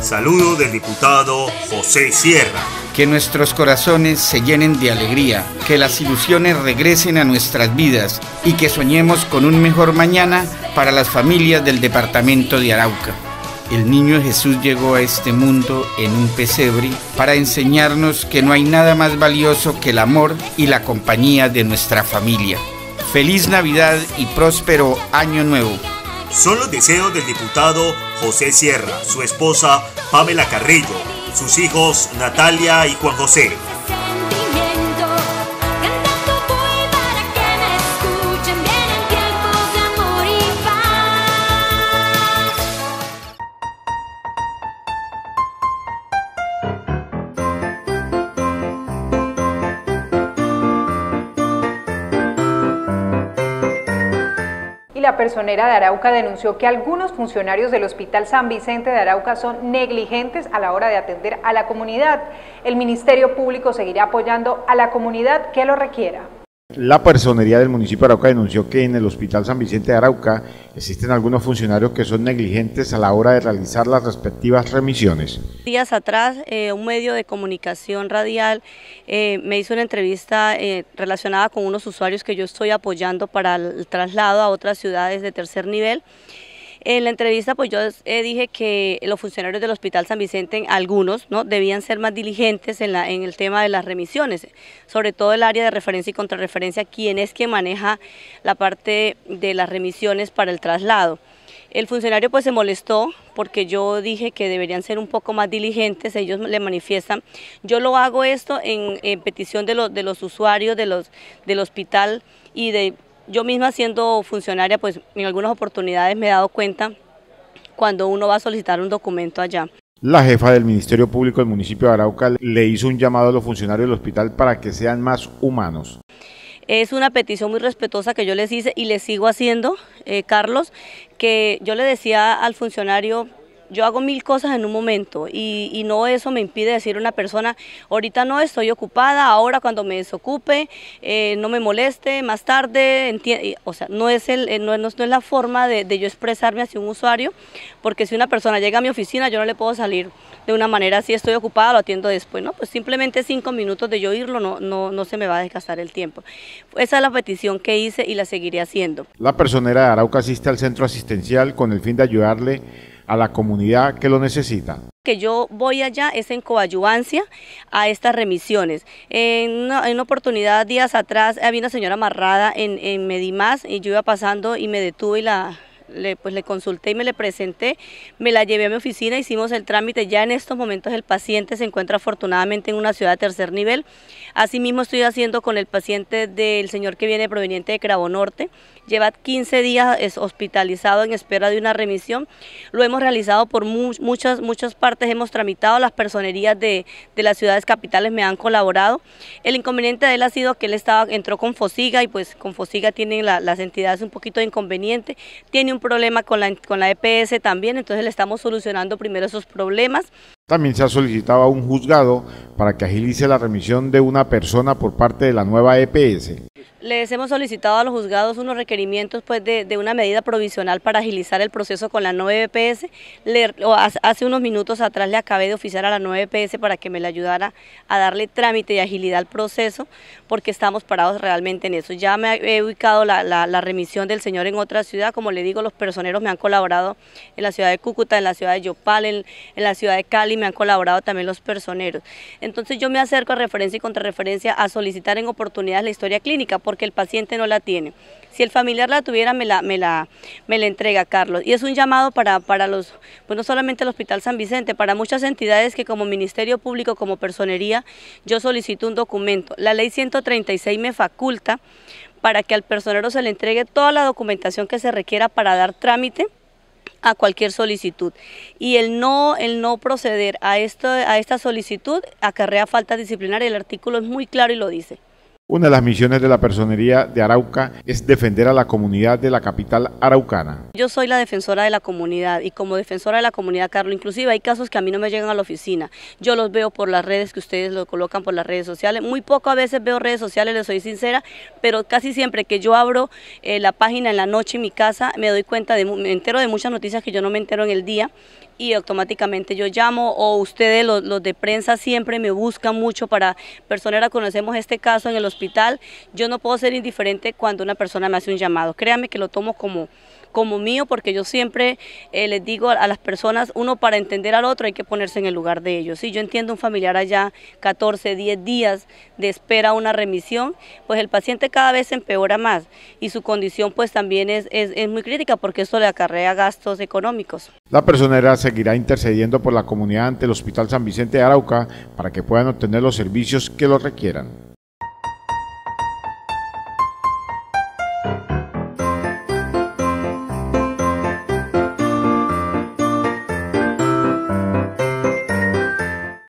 Saludo del diputado José Sierra. Que nuestros corazones se llenen de alegría, que las ilusiones regresen a nuestras vidas y que soñemos con un mejor mañana para las familias del departamento de Arauca. El niño Jesús llegó a este mundo en un pesebre para enseñarnos que no hay nada más valioso que el amor y la compañía de nuestra familia. Feliz Navidad y próspero Año Nuevo. Son los deseos del diputado José Sierra, su esposa Pamela Carrillo, sus hijos Natalia y Juan José la personera de Arauca denunció que algunos funcionarios del Hospital San Vicente de Arauca son negligentes a la hora de atender a la comunidad. El Ministerio Público seguirá apoyando a la comunidad que lo requiera. La personería del municipio de Arauca denunció que en el Hospital San Vicente de Arauca existen algunos funcionarios que son negligentes a la hora de realizar las respectivas remisiones. Días atrás, eh, un medio de comunicación radial eh, me hizo una entrevista eh, relacionada con unos usuarios que yo estoy apoyando para el traslado a otras ciudades de tercer nivel. En la entrevista pues yo eh, dije que los funcionarios del Hospital San Vicente, algunos, ¿no? debían ser más diligentes en, la, en el tema de las remisiones, sobre todo el área de referencia y contrarreferencia, quién es que maneja la parte de las remisiones para el traslado. El funcionario pues se molestó porque yo dije que deberían ser un poco más diligentes, ellos le manifiestan. Yo lo hago esto en, petición de, los de los usuarios de los, del hospital y de yo misma siendo funcionaria, pues en algunas oportunidades me he dado cuenta cuando uno va a solicitar un documento allá. La jefa del Ministerio Público del municipio de Arauca le hizo un llamado a los funcionarios del hospital para que sean más humanos. Es una petición muy respetuosa que yo les hice y les sigo haciendo, eh, Carlos, que yo le decía al funcionario yo hago mil cosas en un momento y, no eso me impide decir a una persona, ahorita no estoy ocupada, ahora cuando me desocupe, eh, no me moleste, más tarde, o sea, no es, el, eh, no, es la forma de, yo expresarme hacia un usuario, porque si una persona llega a mi oficina, yo no le puedo salir de una manera así, estoy ocupada, lo atiendo después, ¿no? Pues simplemente cinco minutos de yo irlo, no, no, no se me va a desgastar el tiempo. Esa es la petición que hice y la seguiré haciendo. La personera de Arauca asiste al centro asistencial con el fin de ayudarle a la comunidad que lo necesita? Que yo voy allá es en coayuancia a estas remisiones. En una, oportunidad días atrás había una señora amarrada en, en Medimás y yo iba pasando y me detuve y la, le, pues le consulté y me le presenté, me la llevé a mi oficina, hicimos el trámite, ya en estos momentos el paciente se encuentra afortunadamente en una ciudad de tercer nivel, asimismo estoy haciendo con el paciente del señor que viene proveniente de Cravo Norte, lleva 15 días es hospitalizado en espera de una remisión, lo hemos realizado por muchas, muchas partes, hemos tramitado, las personerías de, las ciudades capitales me han colaborado, el inconveniente de él ha sido que él estaba, entró con Fosiga y pues con Fosiga tienen las entidades un poquito de inconveniente, tiene un problema con la, con la EPS también, entonces le estamos solucionando primero esos problemas. También se ha solicitado un juzgado para que agilice la remisión de una persona por parte de la nueva EPS. Les hemos solicitado a los juzgados unos requerimientos pues, de, una medida provisional para agilizar el proceso con la 9 EPS. hace unos minutos atrás le acabé de oficiar a la 9 EPS para que me le ayudara a darle trámite y agilidad al proceso, porque estamos parados realmente en eso. Ya me he ubicado la, remisión del señor en otra ciudad, como le digo, los personeros me han colaborado en la ciudad de Cúcuta, en la ciudad de Yopal, en, en la ciudad de Cali, me han colaborado también los personeros. Entonces yo me acerco a referencia y contrarreferencia a solicitar en oportunidades la historia clínica, porque el paciente no la tiene. Si el familiar la tuviera, me la, me la, me entrega, Carlos. Y es un llamado para, los, bueno, pues, no solamente el Hospital San Vicente, para muchas entidades que como Ministerio Público, como Personería, yo solicito un documento. La Ley 136 me faculta para que al personero se le entregue toda la documentación que se requiera para dar trámite a cualquier solicitud. Y el no, el no proceder a, esto, a esta solicitud acarrea falta disciplinaria... el artículo es muy claro y lo dice. Una de las misiones de la Personería de Arauca es defender a la comunidad de la capital araucana. Yo soy la defensora de la comunidad y como defensora de la comunidad, Carlos, inclusive hay casos que a mí no me llegan a la oficina. Yo los veo por las redes que ustedes lo colocan por las redes sociales. Muy poco a veces veo redes sociales, les soy sincera, pero casi siempre que yo abro eh, la página en la noche en mi casa, me doy cuenta, de, me entero de muchas noticias que yo no me entero en el día y automáticamente yo llamo o ustedes, los, los de prensa, siempre me buscan mucho para personas, conocemos este caso en el hospital, yo no puedo ser indiferente cuando una persona me hace un llamado, créame que lo tomo como como mío, porque yo siempre eh, les digo a las personas, uno para entender al otro hay que ponerse en el lugar de ellos. Si yo entiendo un familiar allá 14, 10 días de espera a una remisión, pues el paciente cada vez se empeora más y su condición pues también es, es muy crítica porque eso le acarrea gastos económicos. La personera seguirá intercediendo por la comunidad ante el Hospital San Vicente de Arauca para que puedan obtener los servicios que lo requieran.